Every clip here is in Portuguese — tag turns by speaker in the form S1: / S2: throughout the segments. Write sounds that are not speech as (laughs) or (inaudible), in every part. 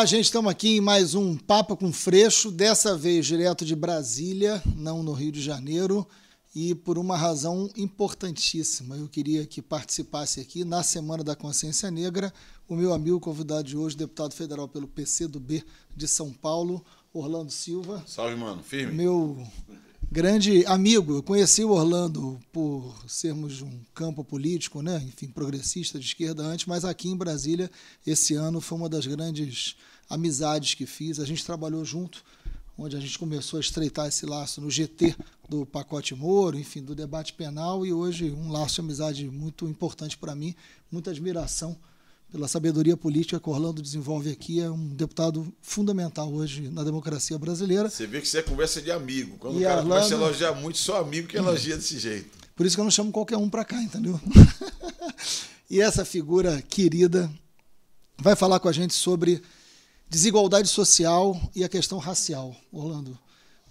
S1: Olá, gente, estamos aqui em mais um Papo com Freixo, dessa vez direto de Brasília, não no Rio de Janeiro, e por uma razão importantíssima. Eu queria que participasse aqui na Semana da Consciência Negra o meu amigo convidado de hoje, deputado federal pelo PCdoB de São Paulo, Orlando Silva.
S2: Salve, mano, firme.
S1: Meu grande amigo. Eu conheci o Orlando por sermos um campo político, né? enfim, progressista de esquerda antes, mas aqui em Brasília, esse ano, foi uma das grandes amizades que fiz. A gente trabalhou junto, onde a gente começou a estreitar esse laço no GT do pacote Moro, enfim, do debate penal, e hoje um laço de amizade muito importante para mim, muita admiração pela sabedoria política que Orlando desenvolve aqui, é um deputado fundamental hoje na democracia
S2: brasileira. Você vê que isso é conversa de amigo. Quando e o cara Orlando... começa a elogiar muito, só amigo que elogia desse jeito.
S1: Por isso que eu não chamo qualquer um para cá, entendeu? (laughs) e essa figura querida vai falar com a gente sobre desigualdade social e a questão racial. Orlando,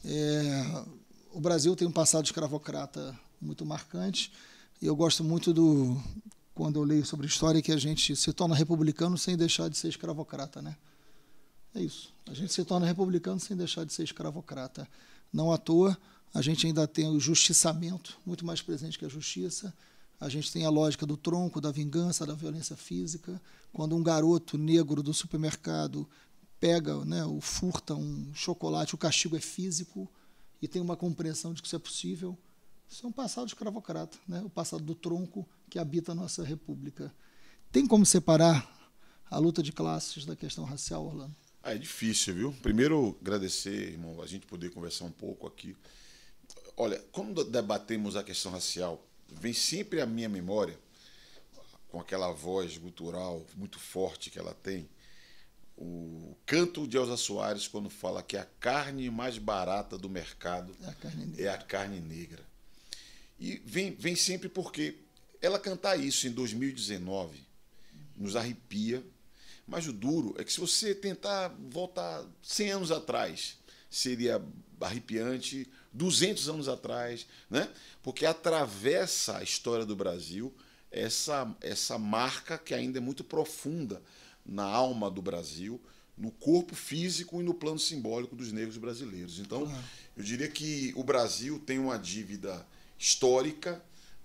S1: é... o Brasil tem um passado escravocrata muito marcante. E eu gosto muito do quando eu leio sobre história que a gente se torna republicano sem deixar de ser escravocrata, né? É isso. A gente se torna republicano sem deixar de ser escravocrata. Não à toa, a gente ainda tem o justiçamento, muito mais presente que a justiça. A gente tem a lógica do tronco, da vingança, da violência física. Quando um garoto negro do supermercado pega, né, ou furta um chocolate, o castigo é físico e tem uma compreensão de que isso é possível. Isso é um passado escravocrata, né? o passado do tronco, que habita a nossa República. Tem como separar a luta de classes da questão racial, Orlando?
S2: Ah, é difícil, viu? Primeiro, agradecer, irmão, a gente poder conversar um pouco aqui. Olha, quando debatemos a questão racial, vem sempre à minha memória, com aquela voz gutural muito forte que ela tem, o canto de Elza Soares quando fala que a carne mais barata do mercado é a carne negra. É a carne negra. E vem, vem sempre porque ela cantar isso em 2019 nos arrepia. Mas o duro é que se você tentar voltar 100 anos atrás, seria arrepiante, 200 anos atrás, né? Porque atravessa a história do Brasil essa essa marca que ainda é muito profunda na alma do Brasil, no corpo físico e no plano simbólico dos negros brasileiros. Então, eu diria que o Brasil tem uma dívida histórica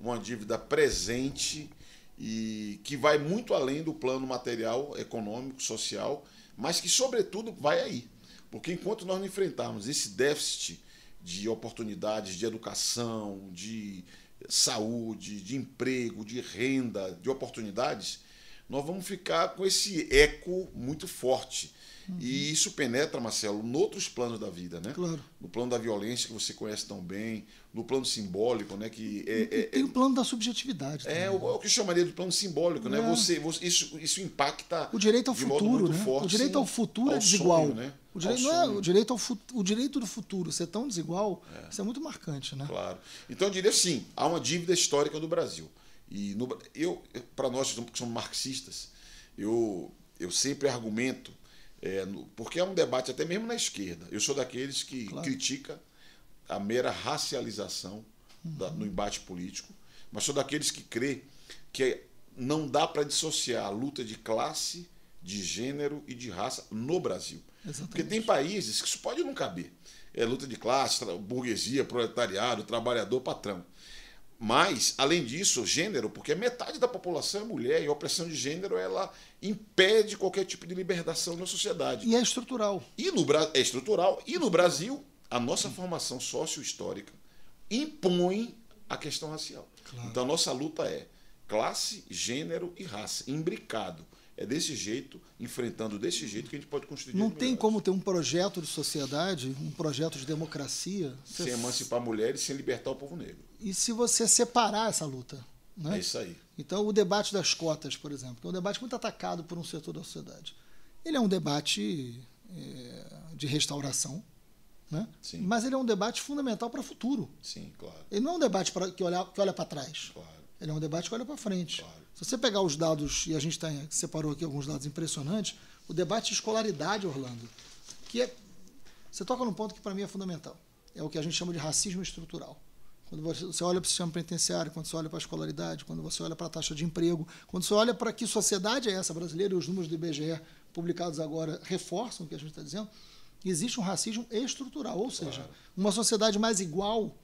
S2: uma dívida presente e que vai muito além do plano material, econômico, social, mas que, sobretudo, vai aí. Porque enquanto nós não enfrentarmos esse déficit de oportunidades de educação, de saúde, de emprego, de renda, de oportunidades, nós vamos ficar com esse eco muito forte Uhum. E isso penetra, Marcelo, em outros planos da vida, né? Claro. No plano da violência, que você conhece tão bem, no plano simbólico, né? Que é, e, é, tem é, o plano da subjetividade. É, né? o, que eu chamaria de plano simbólico, né? É. Você, você, isso, isso impacta. O direito ao futuro, né? Forte, o direito ao futuro é ao é desigual. Sonho, né? O direito, não é, o,
S1: direito ao o direito do futuro ser tão desigual, isso
S2: é muito marcante, né? Claro. Então eu diria sim, há uma dívida histórica do Brasil. E no, eu, para nós que somos marxistas, eu, eu sempre argumento é, porque é um debate até mesmo na esquerda. Eu sou daqueles que claro. critica a mera racialização uhum. da, no embate político, mas sou daqueles que crê que não dá para dissociar a luta de classe, de gênero e de raça no Brasil. Exatamente. Porque tem países que isso pode não caber. É luta de classe, burguesia, proletariado, trabalhador, patrão. Mas, além disso, gênero, porque metade da população é mulher e a opressão de gênero ela impede qualquer tipo de libertação na sociedade. E é estrutural. E no, é estrutural. E no Brasil, a nossa formação sócio-histórica impõe a questão racial. Claro. Então, a nossa luta é classe, gênero e raça, imbricado. É desse jeito, enfrentando desse jeito, que a gente pode construir. Não tem como
S1: ter um projeto de sociedade, um projeto de democracia. Sem
S2: emancipar mulheres, sem libertar o povo negro.
S1: E se você separar essa luta? Né? É isso aí. Então, o debate das cotas, por exemplo, que é um debate muito atacado por um setor da sociedade. Ele é um debate é, de restauração, né? mas ele é um debate fundamental para o futuro. Sim, claro. Ele não é um debate pra, que olha, que olha para trás. Claro. Ele é um debate que olha para frente. Claro. Se você pegar os dados, e a gente tem, tá separou aqui alguns dados impressionantes, o debate de escolaridade, Orlando, que é, você toca num ponto que para mim é fundamental. É o que a gente chama de racismo estrutural. Quando você olha para o sistema penitenciário, quando você olha para a escolaridade, quando você olha para a taxa de emprego, quando você olha para que sociedade é essa brasileira, e os números do IBGE publicados agora reforçam o que a gente está dizendo, existe um racismo estrutural, ou seja, claro. uma sociedade mais igual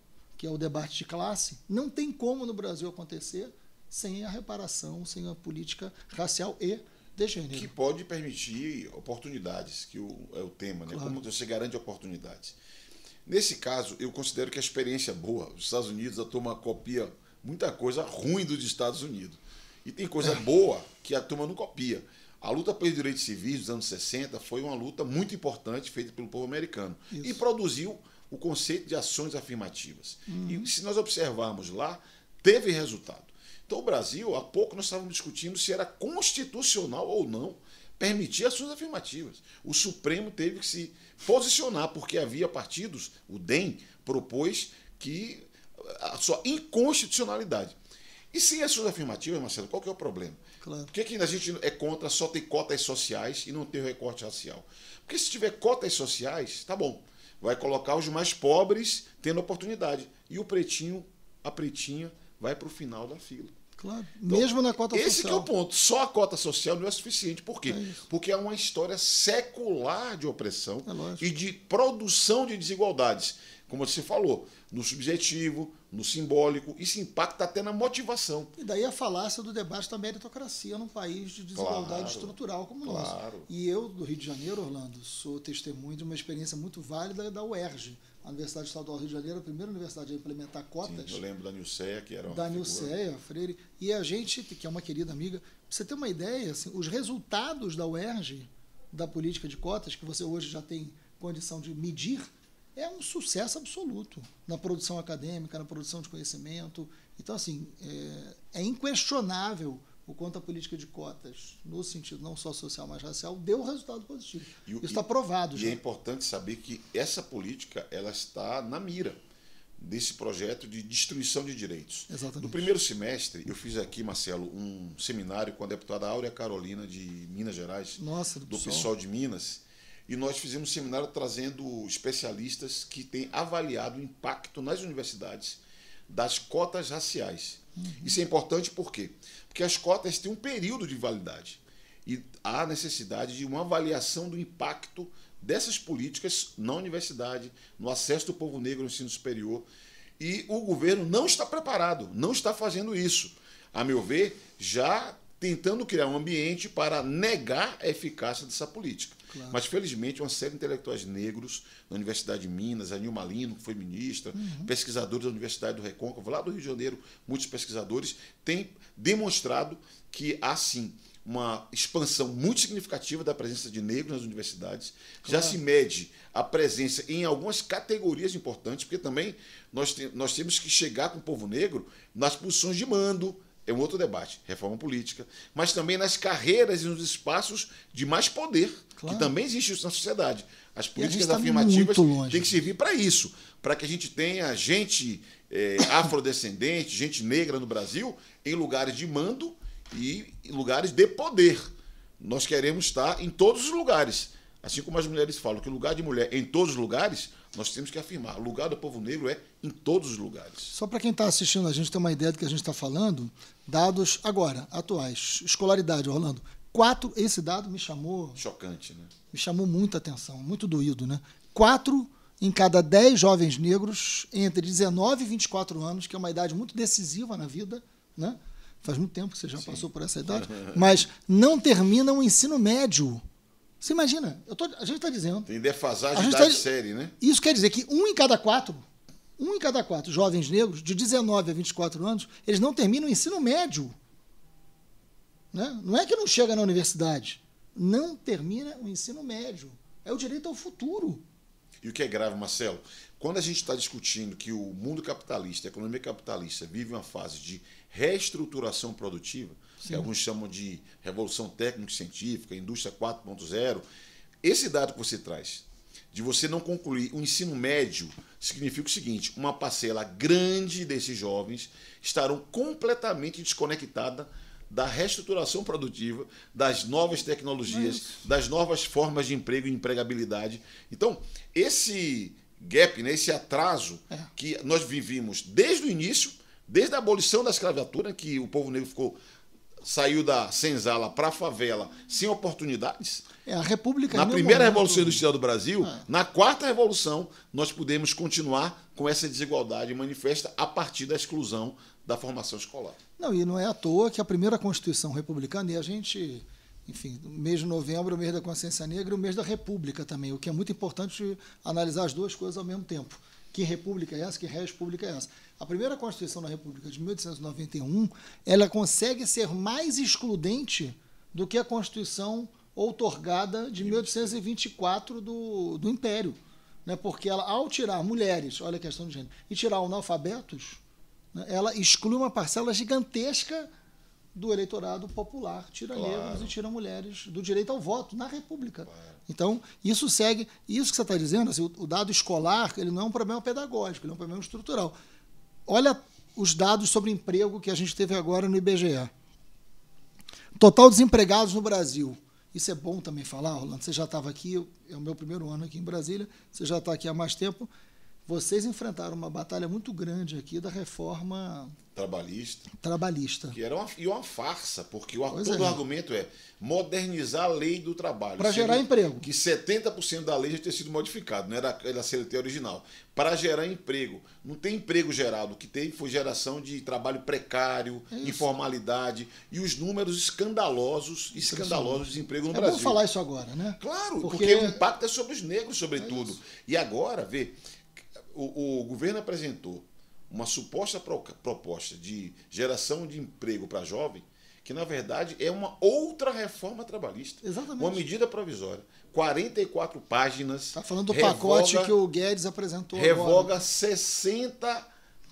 S1: que é o debate de classe, não tem como no Brasil acontecer sem a
S2: reparação, sem a política racial e de gênero. Que pode permitir oportunidades, que o, é o tema, né? Claro. Como você garante oportunidades. Nesse caso, eu considero que a experiência é boa. Os Estados Unidos, a turma copia muita coisa ruim dos Estados Unidos. E tem coisa é. boa que a turma não copia. A luta pelos direitos civis dos anos 60 foi uma luta muito importante feita pelo povo americano. Isso. E produziu o conceito de ações afirmativas. Uhum. E se nós observarmos lá, teve resultado. Então, o Brasil, há pouco nós estávamos discutindo se era constitucional ou não permitir ações afirmativas. O Supremo teve que se posicionar, porque havia partidos, o DEM propôs que eh, a sua inconstitucionalidade. E sem ações afirmativas, Marcelo, qual que é o problema? Claro. Por que, que a gente é contra só ter cotas sociais e não ter o recorte racial? Porque se tiver cotas sociais, tá bom vai colocar os mais pobres tendo oportunidade. E o pretinho, a pretinha, vai para o final da fila. Claro, então, mesmo na cota esse social. Esse é o ponto. Só a cota social não é suficiente. Por quê? É Porque é uma história secular de opressão é e de produção de desigualdades como você falou, no subjetivo, no simbólico, isso impacta até na motivação. E daí a falácia do debate da meritocracia num país de desigualdade claro, estrutural como o claro. nosso. E eu, do Rio de
S1: Janeiro, Orlando, sou testemunho de uma experiência muito válida da UERJ, a Universidade Estadual do Rio de Janeiro, a primeira universidade a implementar cotas. Sim, eu lembro
S2: da Nilceia, que era uma Da Nilceia,
S1: Freire. E a gente, que é uma querida amiga, pra você ter uma ideia, assim, os resultados da UERJ, da política de cotas, que você hoje já tem condição de medir, é um sucesso absoluto na produção acadêmica, na produção de conhecimento. Então, assim, é, é inquestionável o quanto a política de cotas, no sentido não só social, mas racial, deu resultado positivo.
S2: E, Isso está provado. E é já. é importante saber que essa política ela está na mira desse projeto de destruição de direitos. Exatamente. No primeiro semestre, eu fiz aqui, Marcelo, um seminário com a deputada Áurea Carolina de Minas Gerais, Nossa, do, do PSOL de Minas, e nós fizemos um seminário trazendo especialistas que têm avaliado o impacto nas universidades das cotas raciais. Uhum. Isso é importante por quê? Porque as cotas têm um período de validade e há necessidade de uma avaliação do impacto dessas políticas na universidade, no acesso do povo negro ao ensino superior. E o governo não está preparado, não está fazendo isso. A meu ver, já tentando criar um ambiente para negar a eficácia dessa política. Claro. Mas, felizmente, uma série de intelectuais negros na Universidade de Minas, a Nilma Lino, que foi ministra, uhum. pesquisadores da Universidade do Recôncavo, lá do Rio de Janeiro, muitos pesquisadores, têm demonstrado que há sim uma expansão muito significativa da presença de negros nas universidades. Claro. Já se mede a presença em algumas categorias importantes, porque também nós, te, nós temos que chegar com o povo negro nas posições de mando, é um outro debate, reforma política, mas também nas carreiras e nos espaços de mais poder, claro. que também existe isso na sociedade. As políticas tá afirmativas têm que servir para isso, para que a gente tenha gente é, afrodescendente, gente negra no Brasil, em lugares de mando e lugares de poder. Nós queremos estar em todos os lugares. Assim como as mulheres falam que o lugar de mulher é em todos os lugares, nós temos que afirmar: o lugar do povo negro é em todos os lugares.
S1: Só para quem está assistindo a gente ter uma ideia do que a gente está falando, dados agora, atuais. Escolaridade, Orlando. Quatro, esse dado me chamou. Chocante, né? Me chamou muita atenção, muito doído, né? Quatro em cada dez jovens negros entre 19 e 24 anos, que é uma idade muito decisiva na vida, né? Faz muito tempo que
S2: você já Sim. passou por essa idade, (laughs) mas
S1: não terminam o ensino médio você imagina, tô,
S2: a gente está dizendo. Tem defasagem de tá, série, né?
S1: Isso quer dizer que um em cada quatro, um em cada quatro jovens negros, de 19 a 24 anos, eles não terminam o ensino médio. Né? Não é que não chega na universidade. Não termina o ensino médio. É o direito ao futuro.
S2: E o que é grave, Marcelo? Quando a gente está discutindo que o mundo capitalista, a economia capitalista, vive uma fase de reestruturação produtiva, que alguns chamam de revolução técnico-científica, indústria 4.0. Esse dado que você traz, de você não concluir o ensino médio, significa o seguinte: uma parcela grande desses jovens estarão completamente desconectada da reestruturação produtiva, das novas tecnologias, é Isso. das novas formas de emprego e empregabilidade. Então, esse gap, né, esse atraso é. que nós vivimos desde o início, desde a abolição da escravatura, que o povo negro ficou saiu da senzala para a favela sem oportunidades.
S1: É, a República Na é primeira momento... Revolução
S2: Industrial do Brasil, é. na quarta revolução, nós podemos continuar com essa desigualdade manifesta a partir da exclusão da formação escolar.
S1: Não, e não é à toa que a primeira Constituição Republicana, e a gente, enfim, mês de novembro, o mês da consciência negra, o mês da República também, o que é muito importante analisar as duas coisas ao mesmo tempo. Que república é essa? Que res pública é essa? A primeira Constituição da República de 1891, ela consegue ser mais excludente do que a Constituição outorgada de 1824 do, do Império. Né? Porque ela, ao tirar mulheres, olha a questão de gênero, e tirar analfabetos, né? ela exclui uma parcela gigantesca do eleitorado popular, tira claro. negros e tira mulheres do direito ao voto na República. Claro. Então, isso segue. Isso que você está dizendo, assim, o, dado escolar, ele não é um problema pedagógico, ele é um problema estrutural. Olha os dados sobre emprego que a gente teve agora no IBGE. Total desempregados no Brasil. Isso é bom também falar, Rolando. Você já estava aqui, é o meu primeiro ano aqui em Brasília, você já está aqui há mais tempo. Vocês enfrentaram uma batalha muito grande aqui da reforma
S2: trabalhista.
S1: Trabalhista.
S2: Que era uma, e uma farsa, porque o, todo é. o argumento é modernizar a lei do trabalho. Para gerar emprego. Que 70% da lei já tinha sido modificado, não né, era, da CLT original. Para gerar emprego. Não tem emprego gerado. O que tem foi geração de trabalho precário, é isso. informalidade e os números escandalosos, escandalosos de desemprego no é Brasil. É bom falar isso
S1: agora, né? Claro, porque, porque o
S2: impacto é sobre os negros, sobretudo. É e agora, vê, o, o governo apresentou uma suposta pro, proposta de geração de emprego para jovem, que na verdade é uma outra reforma trabalhista. Exatamente. Uma medida provisória. 44 páginas. Está falando do revoga, pacote que
S1: o Guedes apresentou. Revoga
S2: agora. 60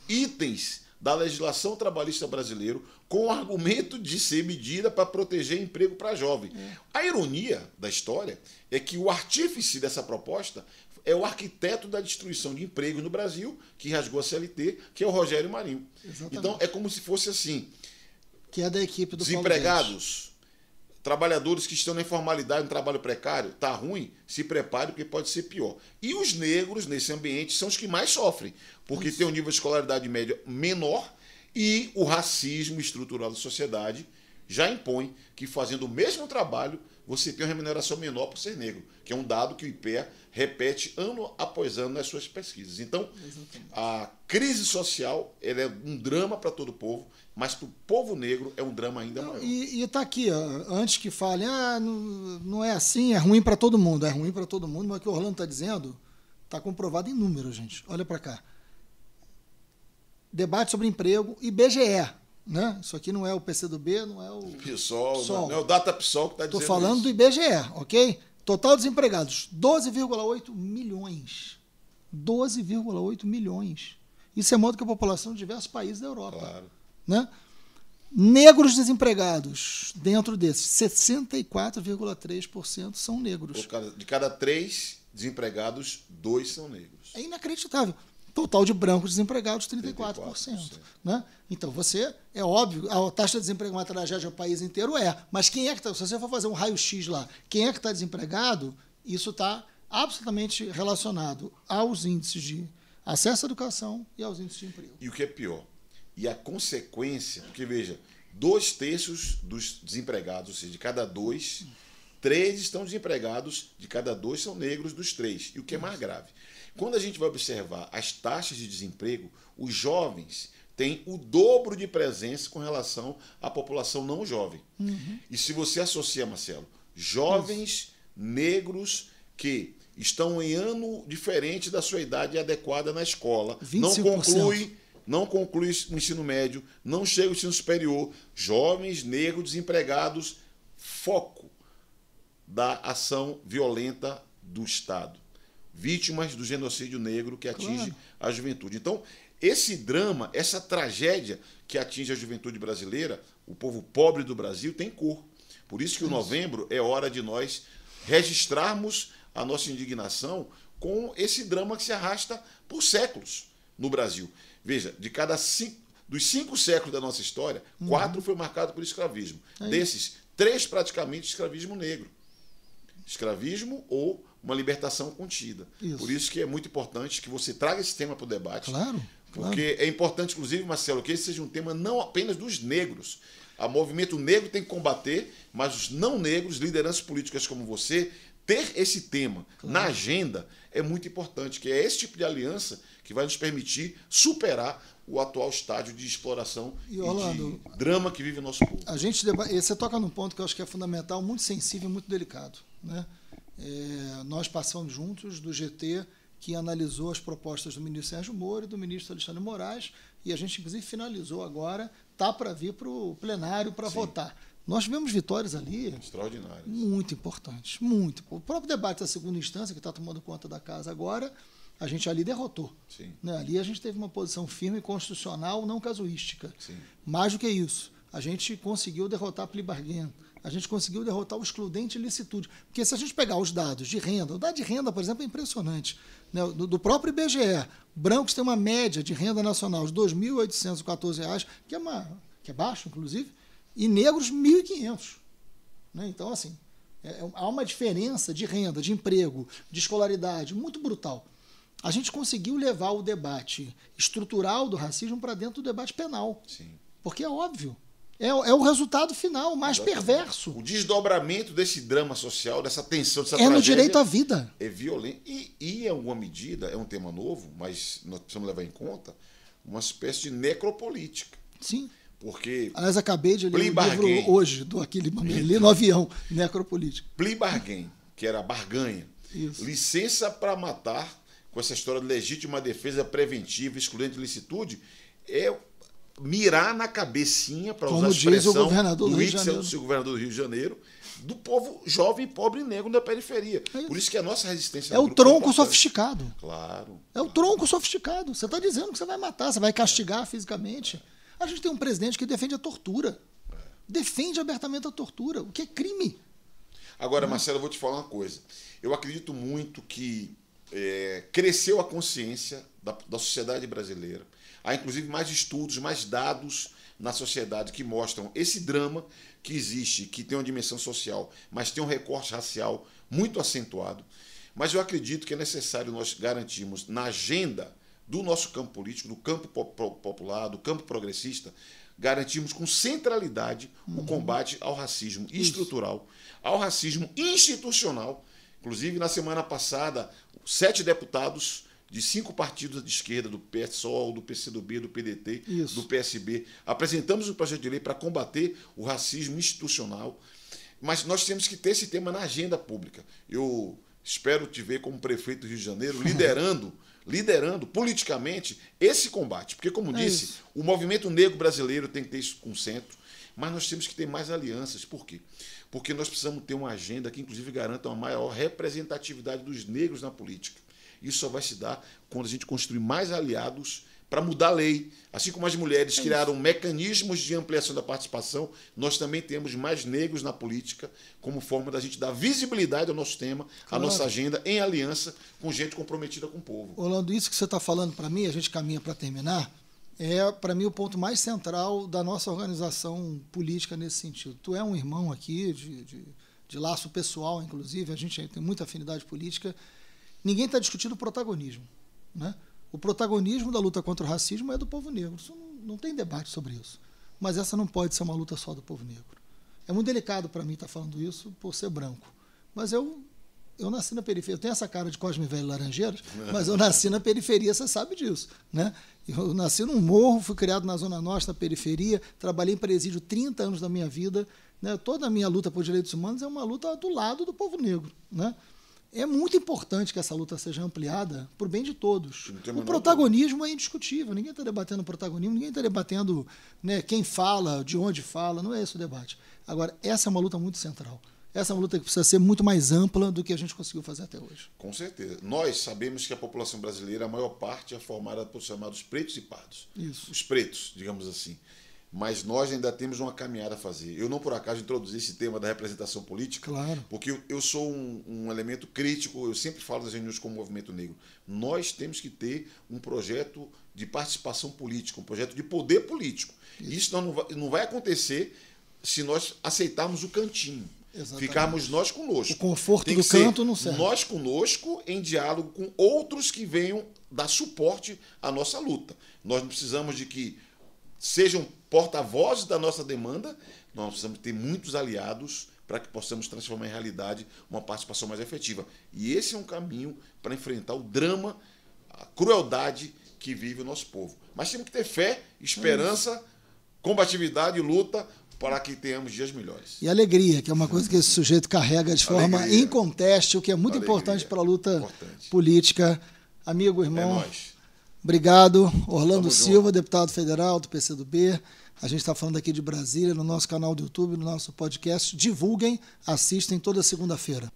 S2: itens da legislação trabalhista brasileira com o argumento de ser medida para proteger emprego para jovem. É. A ironia da história é que o artífice dessa proposta é o arquiteto da destruição de emprego no Brasil, que rasgou a CLT, que é o Rogério Marinho. Exatamente. Então é como se fosse assim. Que é da equipe do Desempregados, trabalhadores que estão na informalidade, no trabalho precário, tá ruim, se prepare porque pode ser pior. E os negros nesse ambiente são os que mais sofrem, porque Isso. tem um nível de escolaridade média menor e o racismo estrutural da sociedade já impõe que fazendo o mesmo trabalho você tem uma remuneração menor por ser negro, que é um dado que o IPEA repete ano após ano nas suas pesquisas. Então, Exatamente. a crise social é um drama para todo o povo, mas para o povo negro é um drama ainda maior.
S1: E está aqui, ó, antes que fale, ah, não, não é assim, é ruim para todo mundo, é ruim para todo mundo, mas o que o Orlando está dizendo está comprovado em números, gente. Olha para cá. Debate sobre emprego, e BGE. Né? Isso aqui não é o PCdoB, não é
S2: o. PSOL, PSOL. Não, é o Data PSOL que está dizendo. Estou falando
S1: isso. do IBGE, ok? Total desempregados: 12,8 milhões. 12,8 milhões. Isso é maior do que a população de diversos países da Europa. Claro. Né? Negros desempregados, dentro desses, 64,3% são negros.
S2: de cada três desempregados, dois são negros.
S1: É inacreditável total de brancos desempregados 34%. 34%. Né? Então você, é óbvio, a taxa de desemprego é uma tragédia o país inteiro, é. Mas quem é que está. Se você for fazer um raio-x lá, quem é que está desempregado, isso está absolutamente relacionado aos índices de acesso à educação
S2: e aos índices de emprego. E o que é pior? E a consequência, porque veja, dois terços dos desempregados, ou seja, de cada dois. Hum Três estão desempregados, de cada dois são negros dos três. E o que é mais grave? Quando a gente vai observar as taxas de desemprego, os jovens têm o dobro de presença com relação à população não jovem. Uhum. E se você associa, Marcelo, jovens negros que estão em ano diferente da sua idade adequada na escola, 25%. não conclui não conclui o ensino médio, não chega ao ensino superior, jovens negros desempregados, foco da ação violenta do Estado. Vítimas do genocídio negro que atinge claro. a juventude. Então, esse drama, essa tragédia que atinge a juventude brasileira, o povo pobre do Brasil, tem cor. Por isso que o novembro é hora de nós registrarmos a nossa indignação com esse drama que se arrasta por séculos no Brasil. Veja, de cada cinco, dos cinco séculos da nossa história, uhum. quatro foi marcado por escravismo. É Desses, três praticamente escravismo negro escravismo ou uma libertação contida. Isso. Por isso que é muito importante que você traga esse tema para o debate. Claro. Porque claro. é importante, inclusive, Marcelo, que esse seja um tema não apenas dos negros. O movimento negro tem que combater, mas os não negros, lideranças políticas como você, ter esse tema claro. na agenda é muito importante, que é esse tipo de aliança que vai nos permitir superar o atual estágio de exploração e, Orlando, e de drama que vive o nosso povo. A
S1: gente você toca num ponto que eu acho que é fundamental, muito sensível, muito delicado, né? É, nós passamos juntos do GT que analisou as propostas do ministro Sérgio Moro e do ministro Alexandre Moraes, e a gente, inclusive, finalizou agora, tá para vir para o plenário para votar. Nós tivemos vitórias ali. Extraordinárias. Muito importantes, muito. O próprio debate da segunda instância, que está tomando conta da casa agora, a gente ali derrotou. Né? Ali a gente teve uma posição firme, constitucional, não casuística. Sim. Mais do que isso, a gente conseguiu derrotar a plea a gente conseguiu derrotar o excludente licitude Porque se a gente pegar os dados de renda, o dado de renda, por exemplo, é impressionante. Né? Do, do, próprio IBGE, brancos têm uma média de renda nacional de R$ 2.814, que, é uma, que é baixo, inclusive, e negros R$ 1.500. Né? Então, assim, é, é, há uma diferença de renda, de emprego, de escolaridade muito brutal a gente conseguiu levar o debate estrutural do racismo para dentro do debate penal. Sim. Porque é óbvio. É, é o resultado final, mais perverso.
S2: O desdobramento desse drama social, dessa tensão, dessa É tragédia, no direito à vida. É violento. E, e é uma medida, é um tema novo, mas nós precisamos levar em conta uma espécie de necropolítica. Sim. Porque. Aliás, acabei
S1: de ler um livro hoje, do Aquile Mamelê, no avião, necropolítica.
S2: Plea bargain, que era barganha. Isso. Licença para matar com essa história de legítima defesa preventiva, excludente licitude, é mirar na cabecinha, para usar a expressão diz o governador do, do Itzel, governador do Rio de Janeiro, do povo jovem, pobre e negro da periferia. É Por isso que a nossa resistência... É o é tronco é sofisticado. Claro.
S1: É o tronco sofisticado. Você está dizendo que você vai matar, você vai castigar fisicamente. A gente tem um presidente que defende a tortura. É. Defende abertamente a tortura, o que é crime.
S2: Agora, é? Marcelo, eu vou te falar uma coisa. Eu acredito muito que é, cresceu a consciência da, da sociedade brasileira. Há inclusive mais estudos, mais dados na sociedade que mostram esse drama que existe, que tem uma dimensão social, mas tem um recorte racial muito acentuado. Mas eu acredito que é necessário nós garantirmos na agenda do nosso campo político, do campo popular, do campo progressista, garantirmos com centralidade uhum. o combate ao racismo Isso. estrutural, ao racismo institucional Inclusive, na semana passada, sete deputados de cinco partidos de esquerda, do PSOL, do PCdoB, do PDT, Isso. do PSB, apresentamos um projeto de lei para combater o racismo institucional. Mas nós temos que ter esse tema na agenda pública. Eu espero te ver como prefeito do Rio de Janeiro (laughs) liderando, liderando politicamente esse combate, porque como é disse, isso. o movimento negro brasileiro tem que ter isso com centro, mas nós temos que ter mais alianças, por quê? porque nós precisamos ter uma agenda que, inclusive, garanta uma maior representatividade dos negros na política. Isso só vai se dar quando a gente construir mais aliados para mudar a lei. Assim como as mulheres é criaram mecanismos de ampliação da participação, nós também temos mais negros na política como forma da gente dar visibilidade ao nosso tema, claro. à nossa agenda, em aliança com gente comprometida com o povo.
S1: Orlando, isso que você está falando para mim, a gente caminha para terminar, é, para mim, o ponto mais central da nossa organização política nesse sentido. Tu é um irmão aqui, de, de, de laço pessoal, inclusive, a gente tem muita afinidade política. Ninguém está discutindo o protagonismo. Né? O protagonismo da luta contra o racismo é do povo negro. Isso não, não tem debate sobre isso. Mas essa não pode ser uma luta só do povo negro. É muito delicado para mim estar tá falando isso por ser branco. Mas eu eu nasci na periferia. Eu tenho essa cara de Cosme Velho Laranjeiras, mas eu nasci na periferia, você sabe disso. Né? Eu nasci num morro, fui criado na Zona Norte, na periferia, trabalhei em presídio 30 anos da minha vida. Né? Toda a minha luta por direitos humanos é uma luta do lado do povo negro. Né? É muito importante que essa luta seja ampliada por bem de todos. O protagonismo é indiscutível. Ninguém está debatendo o protagonismo, ninguém está debatendo né, quem fala, de onde fala. Não é esse o debate. Agora, essa é uma luta muito central essa é uma luta que precisa ser muito mais ampla do que a gente conseguiu fazer
S2: até hoje. Com certeza. Nós sabemos que a população brasileira, a maior parte, é formada por chamados pretos e pardos. Isso. Os pretos, digamos assim. Mas nós ainda temos uma caminhada a fazer. Eu não, por acaso, introduzi esse tema da representação política, claro. porque eu sou um, um elemento crítico, eu sempre falo das reuniões com o movimento negro. Nós temos que ter um projeto de participação política, um projeto de poder político. Isso, Isso não, não vai acontecer se nós aceitarmos o cantinho. Exatamente. Ficarmos nós conosco. O conforto do canto não serve. Nós conosco em diálogo com outros que venham dar suporte à nossa luta. Nós precisamos de que sejam porta-vozes da nossa demanda, nós precisamos ter muitos aliados para que possamos transformar em realidade uma participação mais efetiva. E esse é um caminho para enfrentar o drama, a crueldade que vive o nosso povo. Mas temos que ter fé, esperança, é combatividade e luta para que tenhamos dias melhores.
S1: E alegria, que é uma coisa que esse sujeito carrega de forma alegria. inconteste, o que é muito alegria. importante para a luta importante. política. Amigo, é irmão, é obrigado. Orlando Estamos Silva, junto. deputado federal do PCdoB. A gente está falando aqui de Brasília, no nosso canal do YouTube, no nosso podcast. Divulguem, assistem toda segunda-feira.